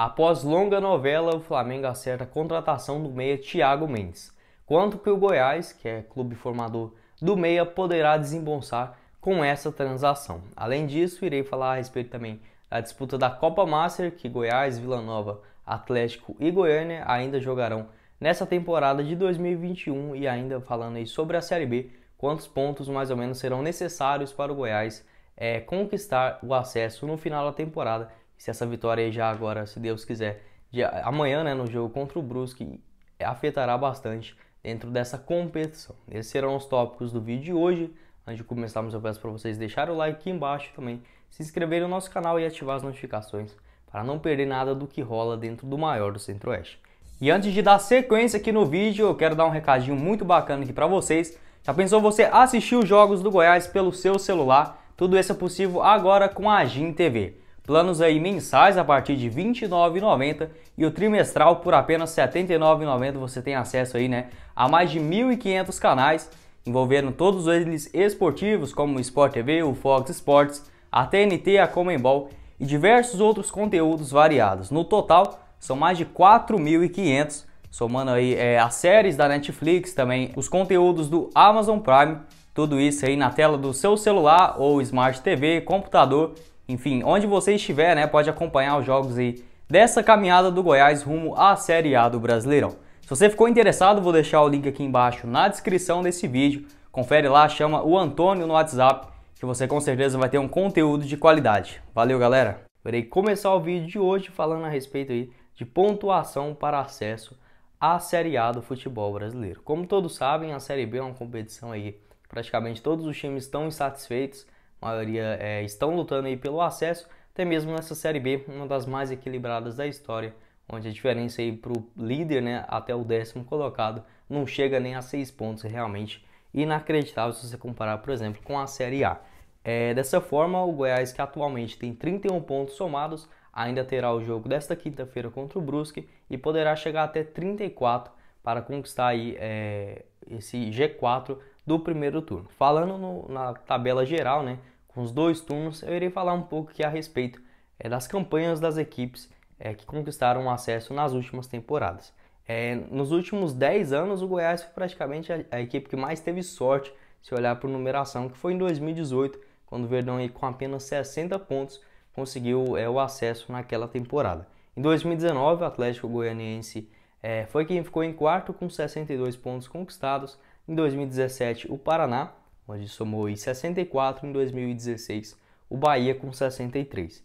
Após longa novela, o Flamengo acerta a contratação do meia Thiago Mendes, quanto que o Goiás, que é clube formador do meia, poderá desembolsar com essa transação. Além disso, irei falar a respeito também da disputa da Copa Master, que Goiás, Vila Nova, Atlético e Goiânia ainda jogarão nessa temporada de 2021 e ainda falando aí sobre a Série B, quantos pontos mais ou menos serão necessários para o Goiás é, conquistar o acesso no final da temporada se essa vitória aí já agora, se Deus quiser, de amanhã, né, no jogo contra o Brusque, afetará bastante dentro dessa competição. Esses serão os tópicos do vídeo de hoje. Antes de começarmos, eu peço para vocês deixarem o like aqui embaixo também, se inscreverem no nosso canal e ativar as notificações para não perder nada do que rola dentro do maior do Centro-Oeste. E antes de dar sequência aqui no vídeo, eu quero dar um recadinho muito bacana aqui para vocês. Já pensou você assistir os jogos do Goiás pelo seu celular? Tudo isso é possível agora com a Agin TV. Planos aí mensais a partir de R$ 29,90 e o trimestral por apenas R$ 79,90 você tem acesso aí, né, a mais de 1.500 canais, envolvendo todos eles esportivos como o Sport TV, o Fox Sports, a TNT, a Comembol e diversos outros conteúdos variados. No total, são mais de 4.500, somando aí é, as séries da Netflix, também os conteúdos do Amazon Prime, tudo isso aí na tela do seu celular ou Smart TV, computador enfim, onde você estiver, né, pode acompanhar os jogos aí dessa caminhada do Goiás rumo à Série A do Brasileirão. Se você ficou interessado, vou deixar o link aqui embaixo na descrição desse vídeo. Confere lá, chama o Antônio no WhatsApp, que você com certeza vai ter um conteúdo de qualidade. Valeu, galera! Verei começar o vídeo de hoje falando a respeito aí de pontuação para acesso à Série A do futebol brasileiro. Como todos sabem, a Série B é uma competição aí praticamente todos os times estão insatisfeitos maioria é, estão lutando aí pelo acesso, até mesmo nessa Série B, uma das mais equilibradas da história, onde a diferença aí para o líder né, até o décimo colocado não chega nem a seis pontos, é realmente inacreditável se você comparar, por exemplo, com a Série A. É, dessa forma, o Goiás, que atualmente tem 31 pontos somados, ainda terá o jogo desta quinta-feira contra o Brusque e poderá chegar até 34 para conquistar aí, é, esse G4 do primeiro turno. Falando no, na tabela geral, né, com os dois turnos, eu irei falar um pouco aqui a respeito é, das campanhas das equipes é, que conquistaram acesso nas últimas temporadas. É, nos últimos 10 anos, o Goiás foi praticamente a, a, equipe que mais teve sorte, se olhar por numeração, que foi em 2018, quando o Verdão, aí, com apenas 60 pontos, conseguiu é, o acesso naquela temporada. Em 2019, o Atlético Goianiense é, foi quem ficou em quarto com 62 pontos conquistados. Em 2017, o Paraná, onde somou 64. Em 2016, o Bahia com 63.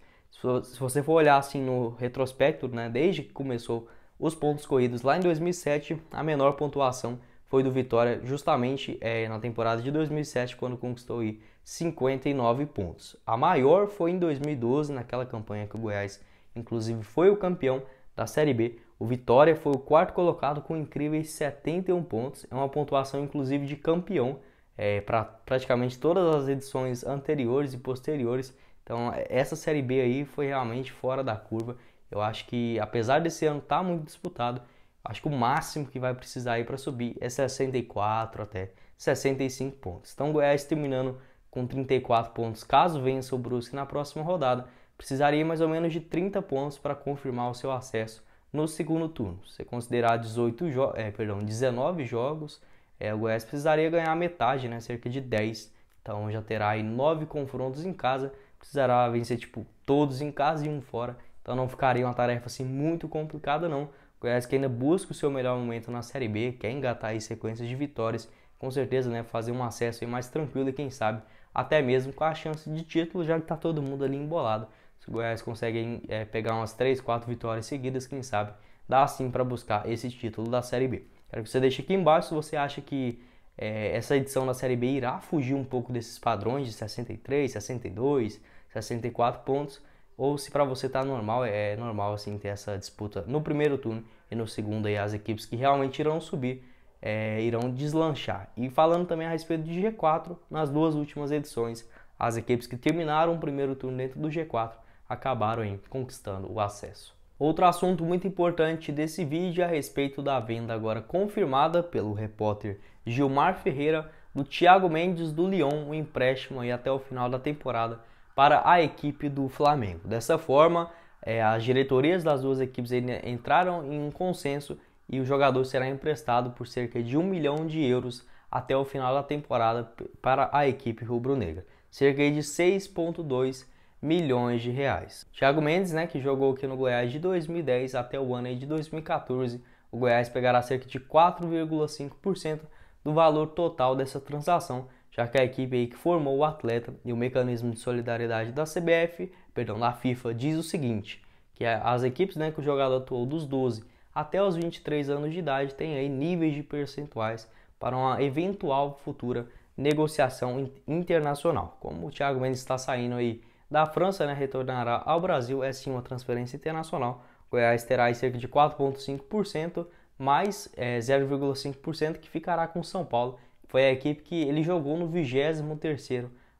Se você for olhar assim no retrospecto, né, desde que começou os pontos corridos lá em 2007, a menor pontuação foi do Vitória justamente é, na temporada de 2007, quando conquistou 59 pontos. A maior foi em 2012, naquela campanha que o Goiás, inclusive, foi o campeão da Série B, o Vitória foi o quarto colocado com incríveis 71 pontos. É uma pontuação, inclusive, de campeão é, para praticamente todas as edições anteriores e posteriores. Então, essa Série B aí foi realmente fora da curva. Eu acho que, apesar desse ano estar tá muito disputado, acho que o máximo que vai precisar aí para subir é 64 até 65 pontos. Então, Goiás terminando com 34 pontos, caso vença o Brusque na próxima rodada, precisaria mais ou menos de 30 pontos para confirmar o seu acesso no segundo turno. Você considerar 18 jo é, perdão, 19 jogos, é, o Goiás precisaria ganhar metade, né, cerca de 10. Então já terá aí 9 confrontos em casa, precisará vencer tipo todos em casa e um fora. Então não ficaria uma tarefa assim muito complicada não. O Goiás que ainda busca o seu melhor momento na Série B, quer engatar aí sequências de vitórias, com certeza, né, fazer um acesso aí mais tranquilo e quem sabe até mesmo com a chance de título, já que está todo mundo ali embolado. Se o Goiás consegue é, pegar umas 3, 4 vitórias seguidas, quem sabe dá sim para buscar esse título da Série B. Quero que você deixe aqui embaixo se você acha que é, essa edição da Série B irá fugir um pouco desses padrões de 63, 62, 64 pontos, ou se para você tá normal, é, é normal assim ter essa disputa no primeiro turno e no segundo aí as equipes que realmente irão subir é, irão deslanchar. E falando também a respeito de G4, nas duas últimas edições, as equipes que terminaram o primeiro turno dentro do G4 acabaram hein, conquistando o acesso. Outro assunto muito importante desse vídeo é a respeito da venda agora confirmada pelo repórter Gilmar Ferreira do Thiago Mendes do Lyon, um empréstimo aí até o final da temporada para a equipe do Flamengo. Dessa forma, é, as diretorias das duas equipes né, entraram em um consenso e o jogador será emprestado por cerca de um milhão de euros até o final da temporada para a equipe rubro-negra, cerca de 6,2 milhões de reais. Thiago Mendes, né, que jogou aqui no Goiás de 2010 até o ano de 2014, o Goiás pegará cerca de 4,5% do valor total dessa transação, já que a equipe aí que formou o atleta e o mecanismo de solidariedade da CBF, perdão, da FIFA, diz o seguinte, que as equipes né, que o jogador atuou dos 12 até os 23 anos de idade têm aí níveis de percentuais para uma eventual futura negociação internacional. Como o Thiago Mendes está saindo aí da França né, retornará ao Brasil, é sim uma transferência internacional. O Goiás terá cerca de 4,5%, mais é, 0,5% que ficará com o São Paulo. Foi a equipe que ele jogou no 23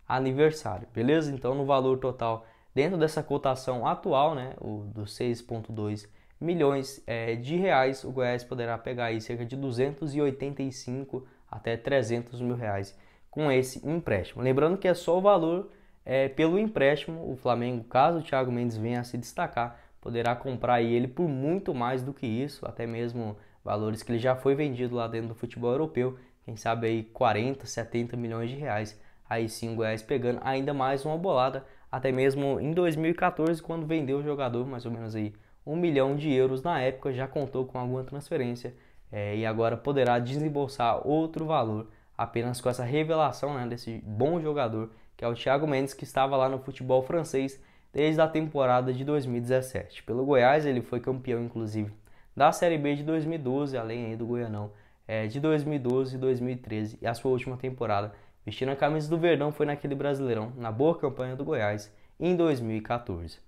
aniversário, beleza? Então, no valor total, dentro dessa cotação atual, né, o dos 6,2 milhões é, de reais, o Goiás poderá pegar aí cerca de 285 até 300 mil reais com esse empréstimo. Lembrando que é só o valor é, pelo empréstimo, o Flamengo, caso o Thiago Mendes venha a se destacar, poderá comprar ele por muito mais do que isso, até mesmo valores que ele já foi vendido lá dentro do futebol europeu, quem sabe aí 40, 70 milhões de reais. Aí sim o Goiás pegando ainda mais uma bolada, até mesmo em 2014, quando vendeu o jogador, mais ou menos aí um milhão de euros na época, já contou com alguma transferência é, e agora poderá desembolsar outro valor apenas com essa revelação né, desse bom jogador que é o Thiago Mendes, que estava lá no futebol francês desde a temporada de 2017. Pelo Goiás, ele foi campeão, inclusive, da Série B de 2012, além do Goianão é, de 2012 e 2013, e a sua última temporada vestindo a camisa do Verdão foi naquele Brasileirão, na boa campanha do Goiás, em 2014.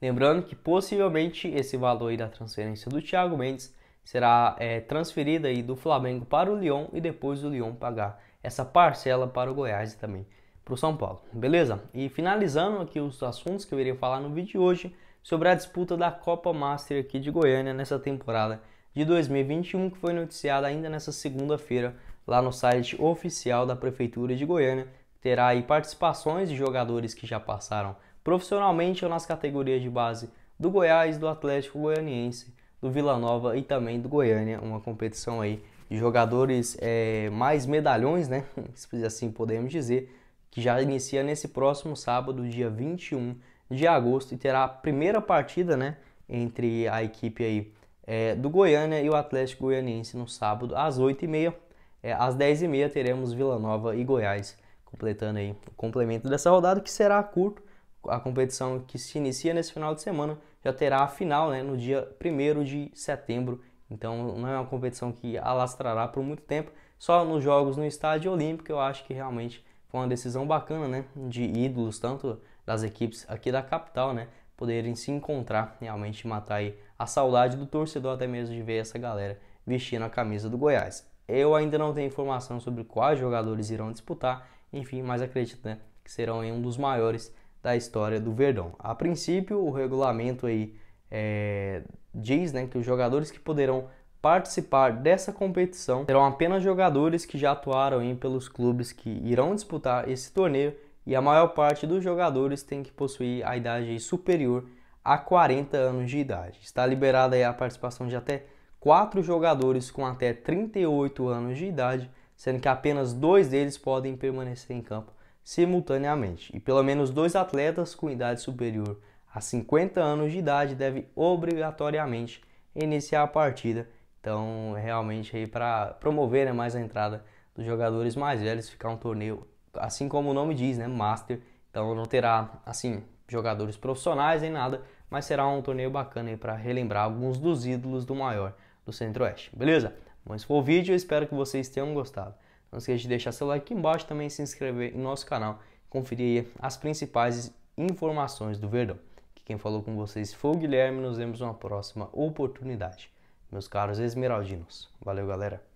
Lembrando que possivelmente esse valor aí da transferência do Thiago Mendes será é, transferida aí do Flamengo para o Lyon e depois o Lyon pagar essa parcela para o Goiás também para o São Paulo, beleza? E finalizando aqui os assuntos que eu iria falar no vídeo de hoje sobre a disputa da Copa Master aqui de Goiânia nessa temporada de 2021 que foi noticiada ainda nessa segunda-feira lá no site oficial da Prefeitura de Goiânia. Terá aí participações de jogadores que já passaram profissionalmente ou nas categorias de base do Goiás, do Atlético Goianiense, do Vila Nova e também do Goiânia, uma competição aí de jogadores é, mais medalhões, né? Se assim podemos dizer, que já inicia nesse próximo sábado, dia 21 de agosto, e terá a primeira partida né, entre a equipe aí, é, do Goiânia e o Atlético Goianiense no sábado, às 8h30. É, às 10h30 teremos Vila Nova e Goiás, completando aí o complemento dessa rodada, que será curto. A competição que se inicia nesse final de semana já terá a final né, no dia 1 de setembro. Então não é uma competição que alastrará por muito tempo. Só nos jogos no estádio olímpico eu acho que realmente foi uma decisão bacana, né? De ídolos, tanto das equipes aqui da capital, né? Poderem se encontrar, realmente matar aí a saudade do torcedor, até mesmo de ver essa galera vestindo a camisa do Goiás. Eu ainda não tenho informação sobre quais jogadores irão disputar, enfim, mas acredito né, que serão um dos maiores da história do Verdão. A princípio, o regulamento aí é, diz né, que os jogadores que poderão participar dessa competição serão apenas jogadores que já atuaram em pelos clubes que irão disputar esse torneio e a maior parte dos jogadores tem que possuir a idade superior a 40 anos de idade. Está liberada a participação de até 4 jogadores com até 38 anos de idade, sendo que apenas dois deles podem permanecer em campo simultaneamente. E pelo menos dois atletas com idade superior a 50 anos de idade devem obrigatoriamente iniciar a partida então, realmente aí para promover né, mais a entrada dos jogadores mais velhos, ficar um torneio, assim como o nome diz, né, Master. Então, não terá assim jogadores profissionais nem nada, mas será um torneio bacana aí para relembrar alguns dos ídolos do maior do Centro-Oeste. Beleza? Bom, esse foi o vídeo, eu espero que vocês tenham gostado. Não esqueça de deixar seu like aqui embaixo, também se inscrever em nosso canal, conferir as principais informações do Verdão. Que quem falou com vocês foi o Guilherme, nos vemos numa próxima oportunidade meus caros esmeraldinos. Valeu, galera!